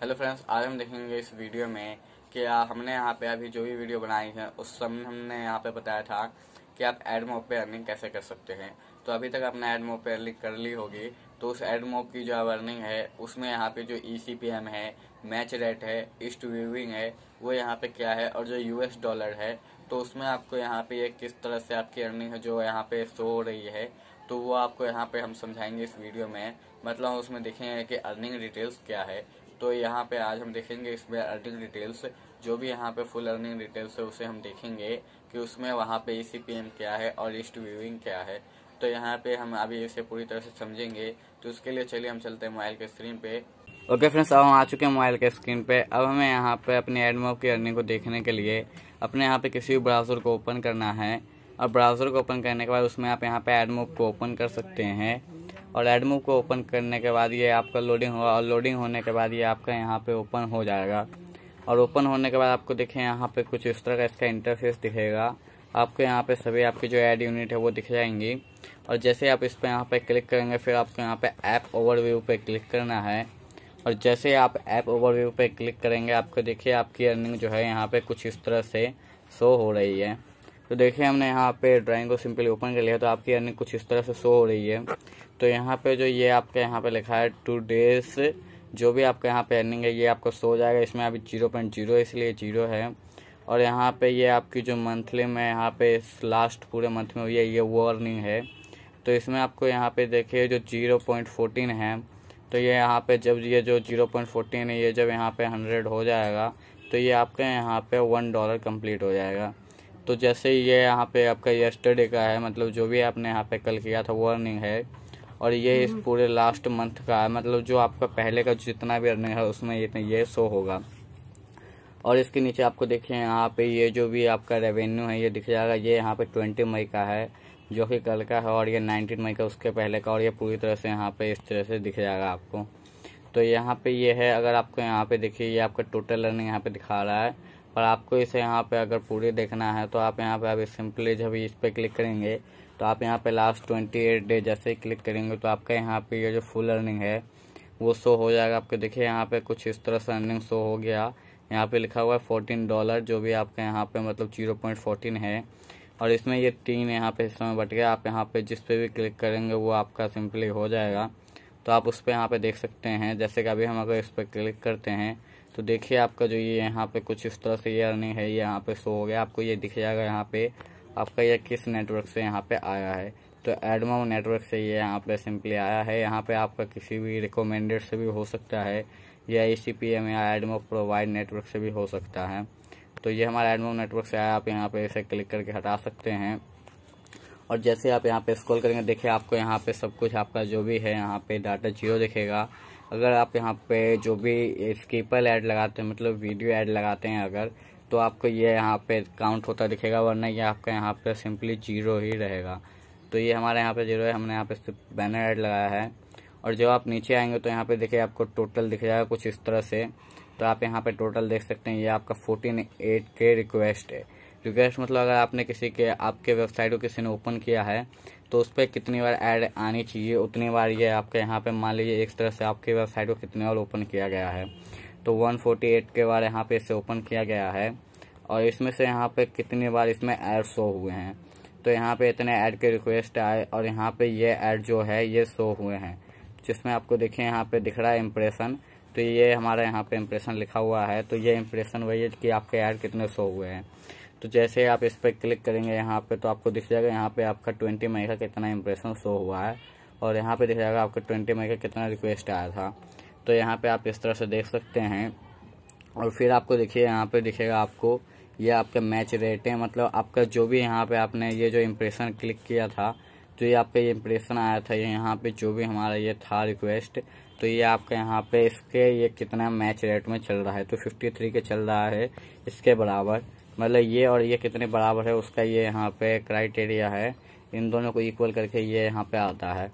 Hello friends आज हम देखेंगे इस वीडियो में कि हमने यहाँ पे अभी जो भी वीडियो बनाई है उस समय हमने यहाँ पे बताया था कि आप एड मोब पे अर्निंग कैसे कर सकते हैं तो अभी तक आपने एड मोब पे अर्निंग कर ली होगी तो उस एड मोब की जो आप अर्निंग है उसमें यहाँ पे जो ई सी पी एम है मैच रेट है ईस्ट व्यूविंग है वो यहाँ पे क्या है और जो यू एस डॉलर है तो उसमें आपको यहाँ पे किस तरह से आपकी अर्निंग है जो यहाँ पे शो हो रही है तो वो आपको यहाँ पे हम समझाएंगे इस वीडियो में मतलब उसमें देखेंगे कि अर्निंग डिटेल्स क्या है तो यहाँ पे आज हम देखेंगे इसमें अर्निंग डिटेल्स जो भी यहाँ पे फुल अर्निंग डिटेल्स है उसे हम देखेंगे कि उसमें वहाँ पे ई e क्या है और लिस्ट व्यूइंग क्या है तो यहाँ पे हम अभी इसे पूरी तरह से समझेंगे तो उसके लिए चलिए हम चलते हैं मोबाइल के स्क्रीन पे ओके फ्रेंड्स अब हम आ चुके हैं मोबाइल के स्क्रीन पे अब हमें यहाँ पे अपने एडमो की अर्निंग को देखने के लिए अपने यहाँ पे किसी भी ब्राउज़र को ओपन करना है और ब्राउज़र को ओपन करने के बाद उसमें आप यहाँ पे एड को ओपन कर सकते हैं और एडमूव को ओपन करने के बाद ये आपका लोडिंग होगा और लोडिंग होने के बाद ये आपका यहाँ पे ओपन हो जाएगा और ओपन होने के बाद आपको देखें यहाँ पे कुछ इस तरह का इसका इंटरफेस दिखेगा आपको यहाँ पे सभी आपकी जो ऐड यूनिट है वो दिख जाएंगी और जैसे आप इस पर यहाँ पर क्लिक करेंगे फिर आपको यहाँ पर ऐप ओवरव्यू पर क्लिक करना है और जैसे आप ऐप ओवरव्यू पर क्लिक करेंगे आपको देखिए आपकी अर्निंग जो है यहाँ पर कुछ इस तरह से शो हो रही है तो देखिए हमने यहाँ पे ड्राइंग को सिंपली ओपन कर लिया तो आपकी अर्निंग कुछ इस तरह से शो हो रही है तो यहाँ पे जो ये आपके यहाँ पे लिखा है टू डेज जो भी आपका यहाँ पे अर्निंग है ये आपको शो हो जाएगा इसमें अभी जीरो पॉइंट जीरो इसलिए जीरो है और यहाँ पे ये आपकी जो मंथली में यहाँ पे लास्ट पूरे मंथ में हुई है ये वो अर्निंग है तो इसमें आपको यहाँ पे देखिए जो जीरो पॉइंट फोर्टीन है तो ये यहाँ पे जब ये जो जीरो पॉइंट फोर्टीन है ये जब यहाँ पे हंड्रेड हो जाएगा तो ये आपके यहाँ पे वन डॉलर कम्प्लीट हो जाएगा तो जैसे ये यहाँ पे आपका यस्टरडे का है मतलब जो भी आपने यहाँ पे कल किया था वो अर्निंग है और ये इस हम्म। पूरे लास्ट मंथ का है मतलब जो आपका पहले का जितना भी अर्निंग है उसमें इतना ये शो तो होगा और इसके नीचे आपको देखिए यहाँ पे ये जो भी आपका रेवेन्यू है ये दिख जाएगा ये यहाँ पे ट्वेंटी मई का है जो कि कल का है और ये नाइनटीन मई का उसके पहले का और ये पूरी तरह से यहाँ पे इस तरह से दिख जाएगा आपको तो यहाँ पे ये है अगर आपको यहाँ पे देखिए ये आपका टोटल अर्निंग यहाँ पे दिखा रहा है और आपको इसे यहाँ पे अगर पूरे देखना है तो आप यहाँ पे अभी सिंपली जब इस पर क्लिक करेंगे तो आप यहाँ पे लास्ट ट्वेंटी एट डे जैसे ही क्लिक करेंगे तो आपका यहाँ पे ये जो फुल अर्निंग है वो शो हो जाएगा आपके देखिए यहाँ पे कुछ इस तरह से अर्निंग शो हो गया यहाँ पे लिखा हुआ है फोर्टीन डॉलर जो भी आपका यहाँ पे मतलब जीरो पॉइंट फोर्टीन है और इसमें ये तीन यहाँ पे हिस्सों में बट गया आप यहाँ पे जिस पे भी क्लिक करेंगे वो आपका सिंपली हो जाएगा तो आप उस पर यहाँ पे देख सकते हैं जैसे कि अभी हम अगर इस पर क्लिक करते हैं तो देखिए आपका जो ये यहाँ पे कुछ इस तरह से ये अर्निंग है ये यहाँ पे शो हो गया आपको ये दिख जाएगा यहाँ पे आपका ये किस नेटवर्क से यहाँ पे आया है तो एडमो नेटवर्क से ये यहाँ पे सिंपली आया है यहाँ पे आपका किसी भी रिकोमेंडेड से भी हो सकता है या ए सी पी एम या एडमो प्रोवाइड नेटवर्क से भी हो सकता है तो ये हमारा एडमो नेटवर्क से आया आप यहाँ पे इसे क्लिक करके हटा सकते हैं और जैसे आप यहाँ पे स्क्रॉल करेंगे देखिए आपको यहाँ पे सब कुछ आपका जो भी है यहाँ पे डाटा जियो दिखेगा अगर आप यहाँ पे जो भी स्केपल ऐड लगाते हैं मतलब वीडियो ऐड लगाते हैं अगर तो आपको ये यहाँ पे काउंट होता दिखेगा वरना ये आपका यहाँ पे सिंपली जीरो ही रहेगा तो ये हमारे यहाँ पे जीरो है हमने यहाँ पे बैनर ऐड लगाया है और जब आप नीचे आएंगे तो यहाँ पे देखिए आपको टोटल दिख जाएगा कुछ इस तरह से तो आप यहाँ पे टोटल देख सकते हैं ये आपका फोर्टीन एट के रिक्वेस्ट है रिक्वेस्ट मतलब अगर आपने किसी के आपके वेबसाइट को किसी ने ओपन किया है तो उस पर कितनी बार ऐड आनी चाहिए उतनी बार ये आपके यहाँ पे मान लीजिए एक तरह से आपके वेबसाइट को कितने बार ओपन किया गया है तो 148 के बार यहाँ पे इसे ओपन किया गया है और इसमें से यहाँ पे कितनी बार इसमें ऐड शो हुए हैं तो यहाँ पे इतने ऐड के रिक्वेस्ट आए और यहाँ पे ये ऐड जो है ये शो हुए हैं जिसमें आपको देखिए यहाँ पे दिख रहा है इम्प्रेशन तो ये हमारा यहाँ पे इम्प्रेशन लिखा हुआ है तो ये इम्प्रेशन वही है कि आपके ऐड कितने शो हुए हैं तो जैसे आप इस पर क्लिक करेंगे यहाँ पे तो आपको दिख जाएगा यहाँ पे आपका ट्वेंटी मई का कितना इम्प्रेशन शो हुआ है और यहाँ पे दिख जाएगा आपका ट्वेंटी मई का कितना रिक्वेस्ट आया था तो यहाँ पे आप इस तरह से देख सकते हैं और फिर आपको देखिए यहाँ पे दिखेगा आपको ये आपका मैच रेट है मतलब आपका जो भी यहाँ पे आपने ये जो इम्प्रेशन क्लिक किया था तो ये आपका ये इम्प्रेशन आया था ये यहाँ पे जो भी हमारा ये था रिक्वेस्ट तो ये आपके यहाँ पे इसके ये कितना मैच रेट में चल रहा है तो 53 के चल रहा है इसके बराबर मतलब ये और ये कितने बराबर है उसका ये यहाँ पे क्राइटेरिया है इन दोनों को इक्वल करके ये यहाँ पे आता है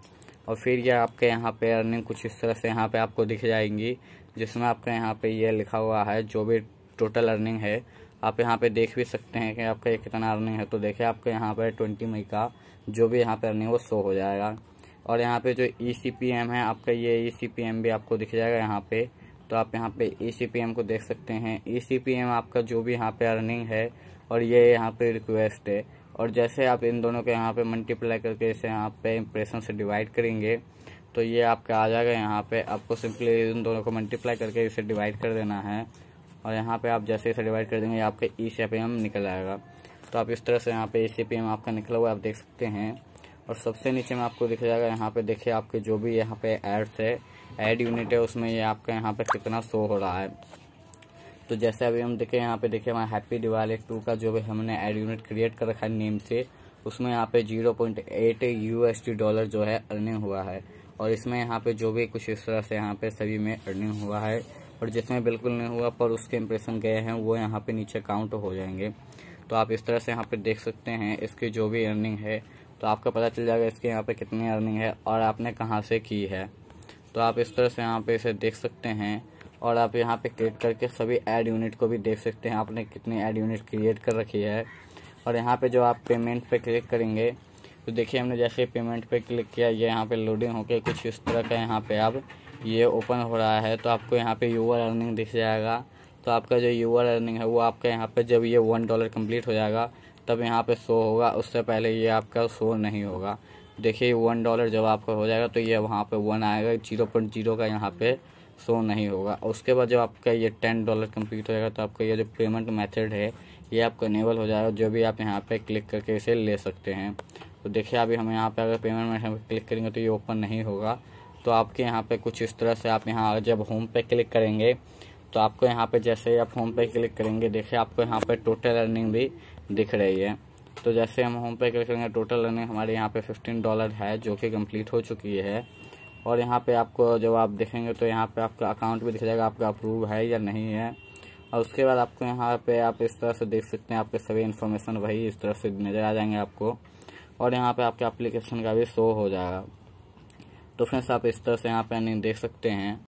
और फिर ये आपके यहाँ पे अर्निंग कुछ इस तरह से यहाँ पे आपको दिख जाएंगी जिसमें आपके यहाँ पे ये लिखा हुआ है जो भी टोटल अर्निंग है आप यहाँ पे देख भी सकते हैं कि आपका ये कितना अर्निंग है तो देखिए आपके यहाँ पर ट्वेंटी मई का जो भी यहाँ पर अर्निंग वो शो हो जाएगा और यहाँ पर जो ई e है आपका ये ई e भी आपको दिख जाएगा यहाँ पर तो आप यहाँ पे ए को देख सकते हैं ए आपका जो भी यहाँ पे अर्निंग है और ये यहाँ पे रिक्वेस्ट है और जैसे आप इन दोनों को यहाँ पे मल्टीप्लाई करके इसे यहाँ पे इम्प्रेशन से डिवाइड करेंगे तो ये आपका आ जाएगा यहाँ पे आपको सिंपली इन दोनों को मल्टीप्लाई करके इसे डिवाइड कर देना है और यहाँ पे आप जैसे इसे डिवाइड कर देंगे आपका ई सी पी एम निकल आएगा तो आप इस तरह से यहाँ पे ई सी पी एम आपका निकला हुआ आप देख सकते हैं और सबसे नीचे में आपको दिखा जाएगा यहाँ पे देखिए आपके जो भी यहाँ पे एड्स है एड यूनिट है उसमें ये आपका यहाँ पर कितना शो हो रहा है तो जैसे अभी हम देखें यहाँ पे देखें हमारा हैप्पी दिवाली टू का जो भी हमने एड यूनिट क्रिएट कर रखा है नेम से उसमें यहाँ पे zero point eight U S T dollar जो है अर्निंग हुआ है और इसमें यहाँ पे जो भी कुछ इस तरह से यहाँ पे सभी में अर्निंग हुआ है और जिसमें बिल्कुल नहीं हुआ पर उसके इम्प्रेशन गए हैं वो यहाँ पर नीचे काउंट हो जाएंगे तो आप इस तरह से यहाँ पर देख सकते हैं इसकी जो भी अर्निंग है तो आपको पता चल जाएगा इसके यहाँ पर कितनी अर्निंग है और आपने कहाँ से की है तो आप इस तरह से यहाँ पे इसे देख सकते हैं और आप यहाँ पे क्लिक करके सभी ऐड यूनिट को भी देख सकते हैं आपने कितनी ऐड यूनिट क्रिएट कर रखी है और यहाँ पे जो आप पेमेंट पे क्लिक करेंगे तो देखिए हमने जैसे पेमेंट पे क्लिक किया ये यहाँ पे लोडिंग होकर कुछ इस तरह का यहाँ पे अब ये ओपन हो रहा है तो आपको यहाँ पे यूवर अर्निंग दिख जाएगा तो आपका जो यूवर अर्निंग है वो आपका यहाँ पे जब ये वन डॉलर कम्प्लीट हो जाएगा तब यहाँ पे शो होगा उससे पहले ये आपका शो नहीं होगा देखिए वन डॉलर जब आपका हो जाएगा तो ये वहाँ पे वन आएगा जीरो पॉइंट जीरो का यहाँ पे शो नहीं होगा उसके बाद जब आपका ये टेन डॉलर कंप्लीट हो जाएगा तो आपका ये जो पेमेंट मेथड है ये आपको इनेबल हो जाएगा जो भी आप यहाँ पे क्लिक करके इसे ले सकते हैं तो देखिए अभी हम यहाँ पे अगर पेमेंट मेथड पर क्लिक करेंगे तो ये ओपन नहीं होगा तो आपके यहाँ पर कुछ इस तरह से आप यहाँ जब होम पे क्लिक करेंगे तो आपको यहाँ पर जैसे ही आप होम पे क्लिक करेंगे देखिए आपको यहाँ पर टोटल अर्निंग भी दिख रही है तो जैसे हम होम पे क्लिक करेंगे टोटल अर्निंग हमारे यहाँ पे फिफ्टीन डॉलर है जो कि कंप्लीट हो चुकी है और यहाँ पे आपको जब आप देखेंगे तो यहाँ पे आपका अकाउंट भी दिख जाएगा आपका अप्रूव है या नहीं है और उसके बाद आपको यहाँ पे आप इस तरह से देख सकते हैं आपके सभी इन्फॉर्मेशन वही इस तरह से नज़र आ जाएंगे आपको और यहाँ पर आपके अप्लीकेशन का भी शो हो जाएगा तो फ्रेंड्स आप इस तरह से यहाँ पर अर्निंग देख सकते हैं